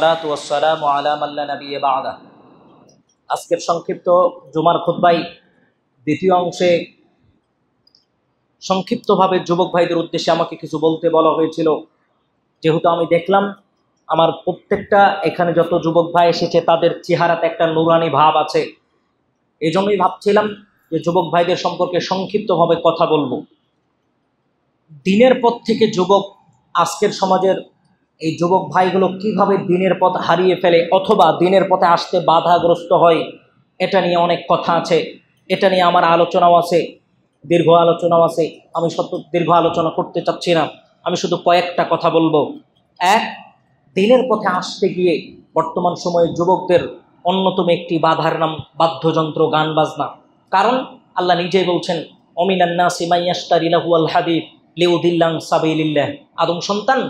আজকের সংক্ষিপ্ত জুমার খুদ্বাই দ্বিতীয় অংশে সংক্ষিপ্তভাবে যুবক ভাইদের উদ্দেশ্যে আমাকে কিছু বলতে বলা হয়েছিল যেহেতু আমি দেখলাম আমার প্রত্যেকটা এখানে যত যুবক ভাই এসেছে তাদের চেহারাতে একটা নুরানি ভাব আছে এই জন্যই ভাবছিলাম যে যুবক ভাইদের সম্পর্কে সংক্ষিপ্তভাবে কথা বলবো দিনের পর থেকে যুবক আজকের সমাজের এই যুবক ভাইগুলো কিভাবে দিনের পথ হারিয়ে ফেলে অথবা দিনের পথে আসতে বাধাগ্রস্ত হয় এটা নিয়ে অনেক কথা আছে এটা নিয়ে আমার আলোচনাও আছে দীর্ঘ আলোচনাও আছে আমি সত্য দীর্ঘ আলোচনা করতে চাচ্ছি না আমি শুধু কয়েকটা কথা বলবো এক দিনের পথে আসতে গিয়ে বর্তমান সময়ে যুবকদের অন্যতম একটি বাধার নাম বাদ্যযন্ত্র গান বাজনা কারণ আল্লাহ নিজেই বলছেন অমিনান্না সিমাইয়াস্তারিলাহু আল হাদিফ লিউদিল্লাং সাবিল্লাহ আদম সন্তান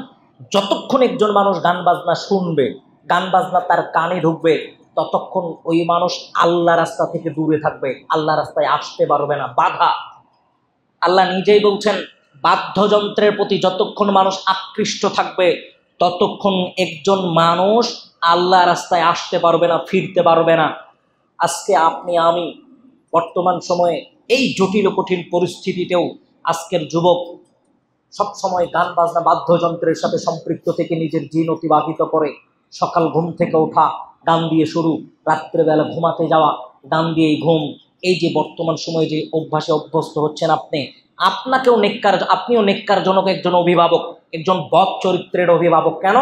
যতক্ষণ একজন মানুষ গান বাজনা শুনবে গান বাজনা তার কানে ঢুকবে ততক্ষণ ওই মানুষ আল্লাহ রাস্তা থেকে দূরে থাকবে আল্লাহ রাস্তায় আসতে পারবে না বাধা আল্লাহ নিজেই বলছেন বাদ্যযন্ত্রের প্রতি যতক্ষণ মানুষ আকৃষ্ট থাকবে ততক্ষণ একজন মানুষ আল্লাহ রাস্তায় আসতে পারবে না ফিরতে পারবে না আজকে আপনি আমি বর্তমান সময়ে এই জটিল কঠিন পরিস্থিতিতেও আজকের যুবক সবসময় গান বাজনা বাদ্যযন্ত্রের সাথে সম্পৃক্ত থেকে নিজের দিন অতিবাহিত করে সকাল ঘুম থেকে ওঠা গান দিয়ে শুরু রাত্রেবেলা ঘুমাতে যাওয়া গান দিয়েই ঘুম এই যে বর্তমান সময়ে যে অভ্যাসে অভ্যস্ত হচ্ছেন আপনি আপনাকেও নেককার আপনিও নেককারজনক একজন অভিভাবক একজন বদ চরিত্রের অভিভাবক কেন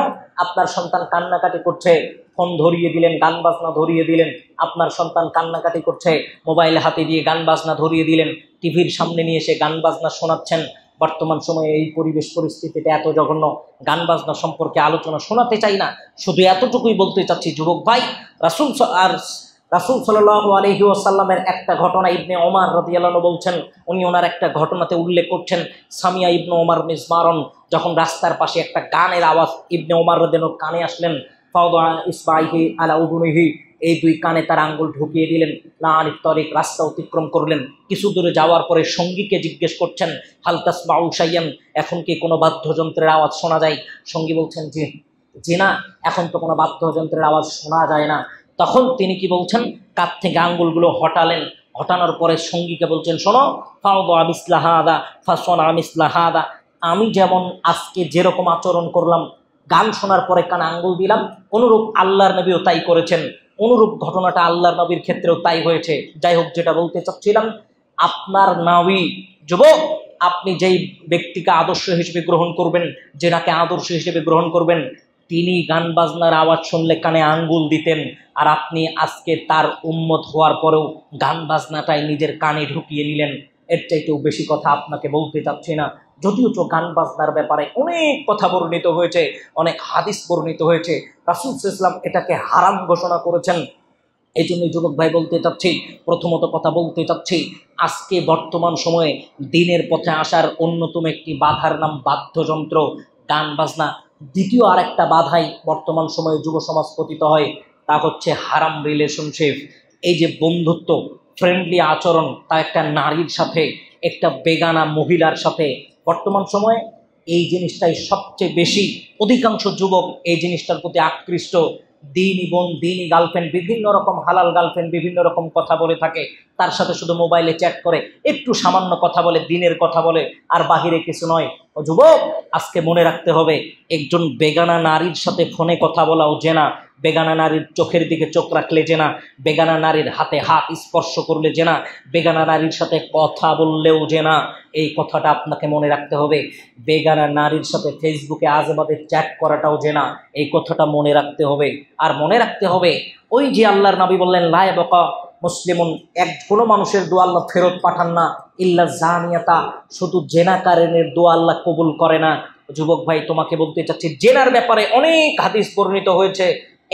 আপনার সন্তান কান্নাকাটি করছে ফোন ধরিয়ে দিলেন গান বাজনা ধরিয়ে দিলেন আপনার সন্তান কান্নাকাটি করছে মোবাইল হাতে দিয়ে গান বাজনা ধরিয়ে দিলেন টিভির সামনে নিয়ে এসে গান বাজনা শোনাচ্ছেন বর্তমান সময়ে এই পরিবেশ পরিস্থিতিতে এত জঘন্য গান বাজনা সম্পর্কে আলোচনা শোনাতে চাই না শুধু এতটুকুই বলতে চাচ্ছি যুবক ভাই রাসুল আর রাসুল সাল্লাহ আলহি আসাল্লামের একটা ঘটনা ইবনে ওমার রদিয়ালানো বলছেন উনি ওনার একটা ঘটনাতে উল্লেখ করছেন সামিয়া ইবনে ওমার মিসমারন যখন রাস্তার পাশে একটা গানের আওয়াজ ইবনে ওমার রদিয়ানোর কানে আসলেন ফাউদ ইসবাহি আলা এই দুই কানে তার আঙ্গুল ঢুকিয়ে দিলেন না আলিক তরিক রাস্তা অতিক্রম করলেন কিছু দূরে যাওয়ার পরে সঙ্গীকে জিজ্ঞেস করছেন হালতাস মাউসাইয়ান এখন কি কোনো বাদ্যযন্ত্রের আওয়াজ শোনা যায় সঙ্গী বলছেন যে যে না এখন তো কোনো বাদ্যযন্ত্রের আওয়াজ শোনা যায় না তখন তিনি কি বলছেন কাত থেকে আঙ্গুলগুলো হটালেন হটানোর পরে সঙ্গীকে বলছেন শোনো ফাউদা আমিসলা হাদা ফাসন আমিসলা হাদা আমি যেমন আজকে যেরকম আচরণ করলাম গান শোনার পরে কান আঙ্গুল দিলাম অনুরূপ আল্লাহর নবীও তাই করেছেন অনুরূপ ঘটনাটা আল্লাহর নবীর ক্ষেত্রেও তাই হয়েছে যাই হোক যেটা বলতে চাচ্ছিলাম আপনার নাবি যুবক আপনি যেই ব্যক্তিকে আদর্শ হিসেবে গ্রহণ করবেন যেটাকে আদর্শ হিসেবে গ্রহণ করবেন তিনি গান বাজনার আওয়াজ শুনলে কানে আঙ্গুল দিতেন আর আপনি আজকে তার উন্মত হওয়ার পরেও গান বাজনাটাই নিজের কানে ঢুকিয়ে নিলেন এর চাইতেও বেশি কথা আপনাকে বলতে চাচ্ছি না যদিও তো গান বাজনার ব্যাপারে অনেক কথা বর্ণিত হয়েছে অনেক হাদিস বর্ণিত হয়েছে রাসুল ইসলাম এটাকে হারাম ঘোষণা করেছেন এই জন্য যুবক ভাই বলতে চাচ্ছি প্রথমত কথা বলতে চাচ্ছি আজকে বর্তমান সময়ে দিনের পথে আসার অন্যতম একটি বাধার নাম বাদ্যযন্ত্র গান বাজনা দ্বিতীয় আরেকটা বাধাই বর্তমান সময়ে যুব সমাজ পতিত হয় তা হচ্ছে হারাম রিলেশনশিপ এই যে বন্ধুত্ব ফ্রেন্ডলি আচরণ তা একটা নারীর সাথে একটা বেগানা মহিলার সাথে বর্তমান সময়ে এই জিনিসটাই সবচেয়ে বেশি অধিকাংশ যুবক এই জিনিসটার প্রতি আকৃষ্ট দিনই বোন দিনই গার্লফ্রেন্ড বিভিন্ন রকম হালাল গার্লফ্রেন্ড বিভিন্ন রকম কথা বলে থাকে তার সাথে শুধু মোবাইলে চ্যাট করে একটু সামান্য কথা বলে দিনের কথা বলে আর বাহিরে কিছু নয় ও যুবক আজকে মনে রাখতে হবে একজন বেগানা নারীর সাথে ফোনে কথা বলাও জেনা বেগানা নারীর চোখের দিকে চোখ রাখলে জেনা বেগানা নারীর হাতে হাত স্পর্শ করলে জেনা বেগানা নারীর সাথে কথা বললেও জেনা এই কথাটা আপনাকে মনে রাখতে হবে বেগানা নারীর সাথে ফেসবুকে আজেবাদে চ্যাট করাটাও জেনা এই কথাটা মনে রাখতে হবে আর মনে রাখতে হবে ওই যে আল্লাহর নবী বললেন লায় বকা মুসলিমন এক কোনো মানুষের দোয়াল্লা আল্লাহ ফেরত পাঠান না ইল্লা জানিয়াতা শুধু জেনা দোয়া আল্লাহ কবুল করে না যুবক ভাই তোমাকে বলতে চাচ্ছি জেনার ব্যাপারে অনেক হাদিস পরিণত হয়েছে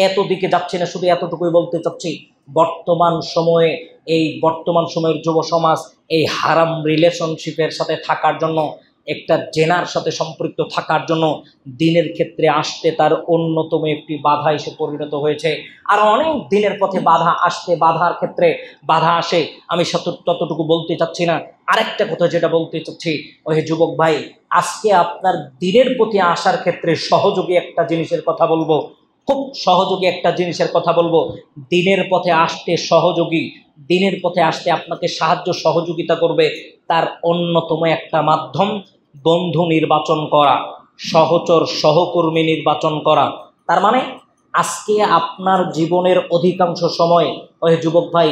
এত দিকে যাচ্ছি না শুধু এতটুকুই বলতে চাচ্ছি বর্তমান সময়ে এই বর্তমান সময়ের যুব সমাজ এই হারাম রিলেশনশিপের সাথে থাকার জন্য একটা জেনার সাথে সম্পৃক্ত থাকার জন্য দিনের ক্ষেত্রে আসতে তার অন্যতম একটি বাধা এসে পরিণত হয়েছে আর অনেক দিনের পথে বাধা আসতে বাধার ক্ষেত্রে বাধা আসে আমি ততটুকু বলতে চাচ্ছি না আরেকটা কথা যেটা বলতে চাচ্ছি ওই যুবক ভাই আজকে আপনার দিনের প্রতি আসার ক্ষেত্রে সহযোগী একটা জিনিসের কথা বলবো খুব সহযোগী একটা জিনিসের কথা বলবো দিনের পথে আসতে সহযোগী দিনের পথে আসতে আপনাকে সাহায্য সহযোগিতা করবে তার অন্যতম একটা মাধ্যম বন্ধু নির্বাচন করা সহচর সহকর্মী নির্বাচন করা তার মানে আজকে আপনার জীবনের অধিকাংশ সময় ওহে যুবক ভাই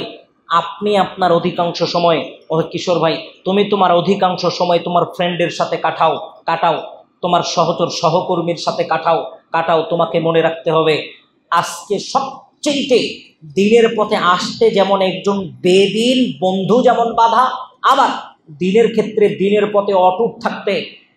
আপনি আপনার অধিকাংশ সময় ওহে কিশোর ভাই তুমি তোমার অধিকাংশ সময় তোমার ফ্রেন্ডের সাথে কাটাও কাটাও তোমার সহচর সহকর্মীর সাথে কাটাও কাটাও তোমাকে মনে রাখতে হবে আজকে সবচেয়েতে দিনের পথে আসতে যেমন একজন বেদিন বন্ধু যেমন বাধা আবার দিনের ক্ষেত্রে দিনের পথে অটুট থাকতে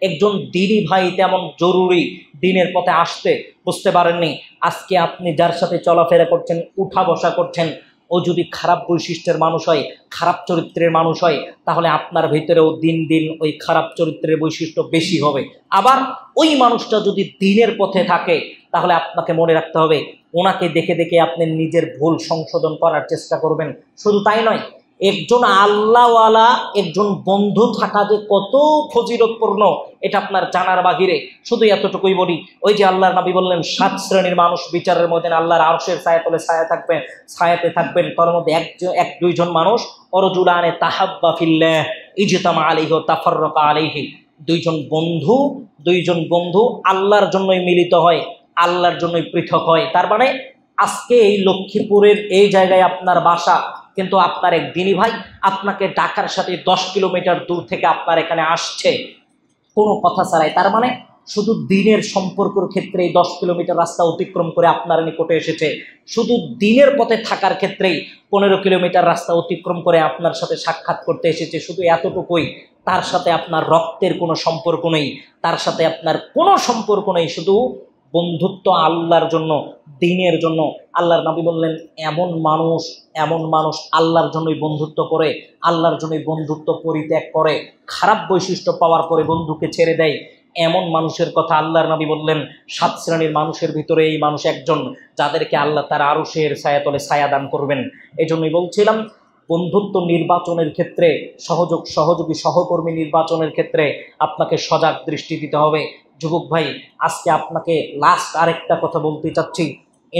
একজন দিদি ভাই তেমন জরুরি দিনের পথে আসতে বুঝতে পারেননি আজকে আপনি যার সাথে চলাফেরা করছেন উঠা বসা করছেন ও যদি খারাপ বৈশিষ্ট্যের মানুষ হয় খারাপ চরিত্রের মানুষ হয় তাহলে আপনার ভিতরেও দিন দিন ওই খারাপ চরিত্রের বৈশিষ্ট্য বেশি হবে আবার ওই মানুষটা যদি দিনের পথে থাকে তাহলে আপনাকে মনে রাখতে হবে ওনাকে দেখে দেখে আপনি নিজের ভুল সংশোধন করার চেষ্টা করবেন শুধু তাই নয় একজন আল্লাহওয়ালা একজন বন্ধু থাকা যে কত ফজিরতপূর্ণ এটা আপনার জানার বাহিরে শুধু এতটুকুই বলি ওই যে আল্লাহর নবী বললেন সাত শ্রেণীর মানুষ বিচারের মধ্যে আল্লাহর আরসের ছায়া তলে ছায়া থাকবেন ছায়াতে থাকবেন তার মধ্যে একজন এক দুইজন মানুষ অরজুলানে তাহাব্বা ফিল্লে ইজিতামা আলিহ তাফরকা আলিহি দুইজন বন্ধু দুইজন বন্ধু আল্লাহর জন্যই মিলিত হয় আল্লাহর জন্যই পৃথক হয় তার মানে আজকে এই লক্ষ্মীপুরের এই জায়গায় আপনার বাসা কিন্তু আপনার এক দিনী ভাই আপনাকে ঢাকার সাথে দশ কিলোমিটার দূর থেকে আপনার এখানে আসছে কোনো কথা ছাড়াই তার মানে শুধু দিনের সম্পর্কর ক্ষেত্রে এই দশ কিলোমিটার রাস্তা অতিক্রম করে আপনার নিকটে এসেছে শুধু দিনের পথে থাকার ক্ষেত্রেই পনেরো কিলোমিটার রাস্তা অতিক্রম করে আপনার সাথে সাক্ষাৎ করতে এসেছে শুধু এতটুকুই তার সাথে আপনার রক্তের কোনো সম্পর্ক নেই তার সাথে আপনার কোনো সম্পর্ক নেই শুধু বন্ধুত্ব আল্লাহর জন্য দিনের জন্য আল্লাহর নবী বললেন এমন মানুষ এমন মানুষ আল্লাহর জন্যই বন্ধুত্ব করে আল্লাহর জন্যই বন্ধুত্ব পরিত্যাগ করে খারাপ বৈশিষ্ট্য পাওয়ার পরে বন্ধুকে ছেড়ে দেয় এমন মানুষের কথা আল্লাহর নবী বললেন সাত শ্রেণীর মানুষের ভিতরে এই মানুষ একজন যাদেরকে আল্লাহ তার আরো সের ছায়াতলে ছায়া দান করবেন এই জন্যই বলছিলাম বন্ধুত্ব নির্বাচনের ক্ষেত্রে সহযোগ সহযোগী সহকর্মী নির্বাচনের ক্ষেত্রে আপনাকে সজাগ দৃষ্টি দিতে হবে যুবক ভাই আজকে আপনাকে লাস্ট আরেকটা কথা বলতে চাচ্ছি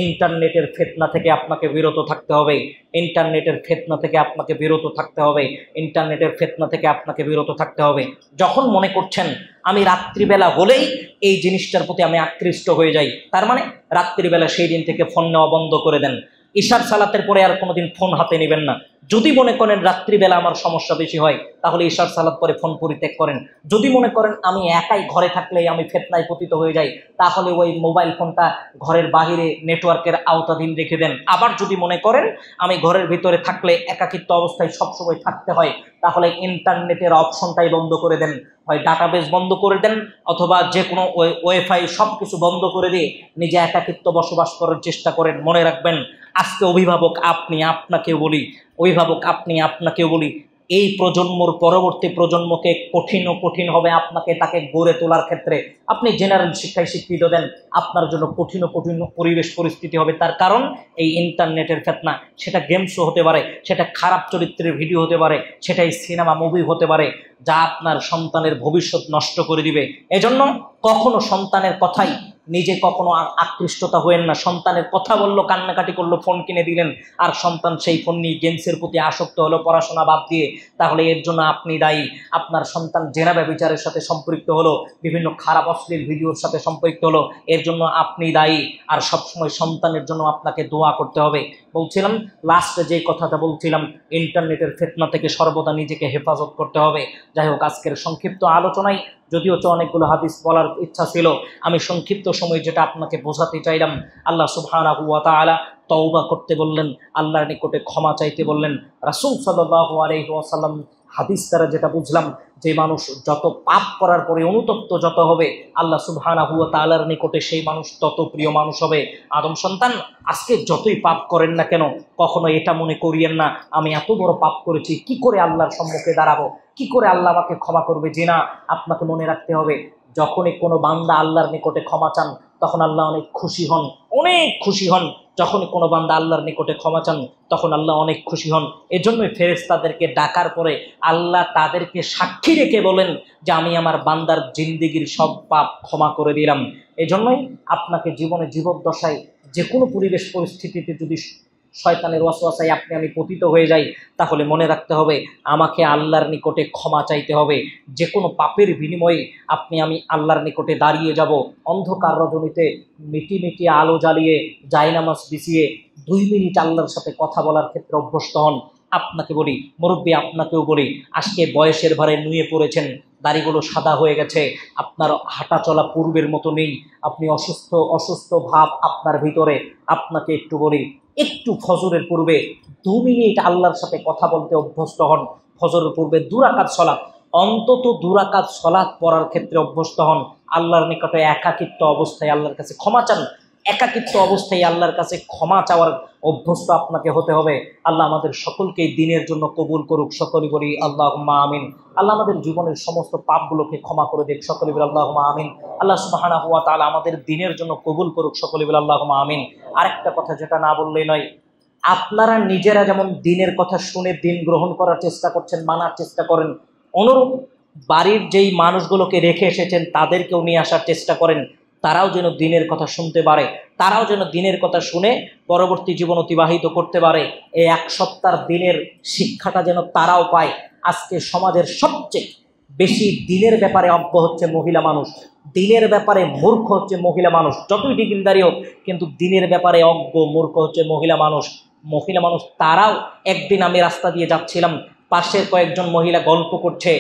ইন্টারনেটের ফেতনা থেকে আপনাকে বিরত থাকতে হবে ইন্টারনেটের ফেতনা থেকে আপনাকে বিরত থাকতে হবে ইন্টারনেটের ফেতনা থেকে আপনাকে বিরত থাকতে হবে যখন মনে করছেন আমি রাত্রিবেলা হলেই এই জিনিসটার প্রতি আমি আকৃষ্ট হয়ে যাই তার মানে রাত্রিবেলা সেই দিন থেকে ফোন নেওয়া বন্ধ করে দেন ইশার সালাতের পরে আর কোনোদিন ফোন হাতে নেবেন না যদি মনে করেন রাত্রিবেলা আমার সমস্যা বেশি হয় তাহলে ইশার সালাত পরে ফোন পরিত্যাগ করেন যদি মনে করেন আমি একাই ঘরে থাকলেই আমি ফেতনায় পতিত হয়ে যাই তাহলে ওই মোবাইল ফোনটা ঘরের বাহিরে নেটওয়ার্কের আওতাধীন রেখে দেন আবার যদি মনে করেন আমি ঘরের ভিতরে থাকলে একাকিত্ব অবস্থায় সবসময় থাকতে হয় তাহলে ইন্টারনেটের অপশনটাই বন্ধ করে দেন হয় ডাটাবেস বন্ধ করে দেন অথবা যে কোনো ওয়েফাই সব কিছু বন্ধ করে দিয়ে নিজে একাকিত্ব বসবাস করার চেষ্টা করেন মনে রাখবেন আজকে অভিভাবক আপনি আপনাকেও বলি অভিভাবক আপনি আপনাকেও বলি এই প্রজন্মর পরবর্তী প্রজন্মকে কঠিন ও কঠিন হবে আপনাকে তাকে গড়ে তোলার ক্ষেত্রে আপনি জেনারেল শিক্ষায় শিক্ষিত দেন আপনার জন্য কঠিন ও কঠিন পরিবেশ পরিস্থিতি হবে তার কারণ এই ইন্টারনেটের ফেতনা সেটা গেম শো হতে পারে সেটা খারাপ চরিত্রের ভিডিও হতে পারে সেটাই সিনেমা মুভি হতে পারে যা আপনার সন্তানের ভবিষ্যৎ নষ্ট করে দিবে এজন্য কখনো সন্তানের কথাই নিজে কখনো আকৃষ্টতা হয়েন না সন্তানের কথা বললো কান্নাকাটি করলো ফোন কিনে দিলেন আর সন্তান সেই ফোন নিয়ে গেমসের প্রতি আসক্ত হলো পড়াশোনা বাদ দিয়ে তাহলে এর জন্য আপনি দায়ী আপনার সন্তান জেনা ব্যবচারের সাথে সম্পৃক্ত হলো বিভিন্ন খারাপ অশ্লীল ভিডিওর সাথে সম্পৃক্ত হলো এর জন্য আপনি দায়ী আর সবসময় সন্তানের জন্য আপনাকে দোয়া করতে হবে বলছিলাম লাস্টে যে কথাটা বলছিলাম ইন্টারনেটের ফেতনা থেকে সর্বদা নিজেকে হেফাজত করতে হবে যাই হোক আজকের সংক্ষিপ্ত আলোচনায় যদিও তো অনেকগুলো হাদিস বলার ইচ্ছা ছিল আমি সংক্ষিপ্ত সময় যেটা আপনাকে বোঝাতে চাইলাম আল্লাহ সুবহানাহু ওয়া তাআলা তওবা করতে বললেন আল্লাহর নিকটে ক্ষমা চাইতে বললেন রাসূল সাল্লাহ আলাইহি হাদিস দ্বারা যেটা বুঝলাম যে মানুষ যত পাপ করার পরে অনুতপ্ত যত হবে আল্লাহ সুবহানা হুয়া তালার নিকটে সেই মানুষ তত প্রিয় মানুষ হবে আদম সন্তান আজকে যতই পাপ করেন না কেন কখনো এটা মনে করিয়েন না আমি এত বড় পাপ করেছি কি করে আল্লাহর সম্মুখে দাঁড়াবো কি করে আল্লাহ আমাকে ক্ষমা করবে যে না আপনাকে মনে রাখতে হবে যখনই কোনো বান্দা আল্লাহর নিকটে ক্ষমা চান তখন আল্লাহ অনেক খুশি হন অনেক খুশি হন যখন কোনো বান্দা আল্লাহর নিকটে ক্ষমা চান তখন আল্লাহ অনেক খুশি হন এজন্যই ফেরেজ তাদেরকে ডাকার পরে আল্লাহ তাদেরকে সাক্ষী রেখে বলেন যে আমি আমার বান্দার জিন্দিগির সব পাপ ক্ষমা করে দিলাম এজন্যই আপনাকে জীবনে জীবদ্দশায় যে কোনো পরিবেশ পরিস্থিতিতে যদি শয়তানের ওয়াসওয়াসায় আপনি আমি পতিত হয়ে যাই তাহলে মনে রাখতে হবে আমাকে আল্লাহর নিকটে ক্ষমা চাইতে হবে যে কোনো পাপের বিনিময়ে আপনি আমি আল্লাহর নিকটে দাঁড়িয়ে যাব অন্ধকার রজনীতে মিটি মিটি আলো জ্বালিয়ে জায়নামাজ বিছিয়ে দুই মিনিট আল্লাহর সাথে কথা বলার ক্ষেত্রে অভ্যস্ত হন আপনাকে বলি মুরব্বী আপনাকেও বলি আজকে বয়সের ভারে নুয়ে পড়েছেন দাড়িগুলো সাদা হয়ে গেছে আপনার হাঁটা চলা পূর্বের মতো নেই আপনি অসুস্থ অসুস্থ ভাব আপনার ভিতরে আপনাকে একটু বলি একটু ফজরের পূর্বে দু মিনিট আল্লাহর সাথে কথা বলতে অভ্যস্ত হন ফজরের পূর্বে দুরাকাত সলাপ অন্তত দুরাকাত সলাপ পড়ার ক্ষেত্রে অভ্যস্ত হন আল্লাহর নিকটে একাকিত্ব অবস্থায় আল্লাহর কাছে ক্ষমা চান একাকিত্ব অবস্থায় আল্লাহর কাছে ক্ষমা চাওয়ার অভ্যস্ত আপনাকে হতে হবে আল্লাহ আমাদের সকলকে দিনের জন্য কবুল করুক সকলে বলি আল্লাহ আমিন আল্লাহ আমাদের জীবনের সমস্ত পাপগুলোকে ক্ষমা করে দিক সকলে বলে আল্লাহ আমিন আল্লাহ সুহানা হুয়া তাহলে আমাদের দিনের জন্য কবুল করুক সকলে বলে আল্লাহ আমিন আরেকটা কথা যেটা না বললেই নয় আপনারা নিজেরা যেমন দিনের কথা শুনে দিন গ্রহণ করার চেষ্টা করছেন মানার চেষ্টা করেন অনুরূপ বাড়ির যেই মানুষগুলোকে রেখে এসেছেন তাদেরকেও নিয়ে আসার চেষ্টা করেন তারাও যেন দিনের কথা শুনতে পারে তারাও যেন দিনের কথা শুনে পরবর্তী জীবন অতিবাহিত করতে পারে এই এক সপ্তাহ দিনের শিক্ষাটা যেন তারাও পায় আজকে সমাজের সবচেয়ে বেশি দিনের ব্যাপারে অজ্ঞ হচ্ছে মহিলা মানুষ দিনের ব্যাপারে মূর্খ হচ্ছে মহিলা মানুষ যতই ডিগ্রিদারি হোক কিন্তু দিনের ব্যাপারে অজ্ঞ মূর্খ হচ্ছে মহিলা মানুষ মহিলা মানুষ তারাও একদিন আমি রাস্তা দিয়ে যাচ্ছিলাম পাশের কয়েকজন মহিলা গল্প করছে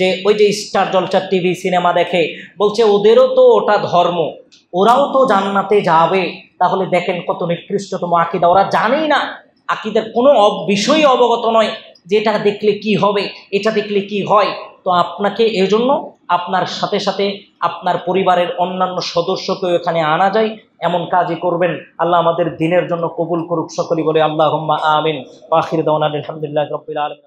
যে ওই যে স্টার জলসার টিভি সিনেমা দেখে বলছে ওদেরও তো ওটা ধর্ম ওরাও তো জান্নাতে যাবে তাহলে দেখেন কত নিকৃষ্টতম আকিদা ওরা জানেই না আকিদার কোনো বিষয়ই অবগত নয় যে এটা দেখলে কি হবে এটা দেখলে কি হয় তো আপনাকে এজন্য আপনার সাথে সাথে আপনার পরিবারের অন্যান্য সদস্যকেও এখানে আনা যায় এমন কাজই করবেন আল্লাহ আমাদের দিনের জন্য কবুল করুক সকলি বলে আল্লাহ আমিন পাখির দাউন আলহামদুলিল্লাহ রবিল আলম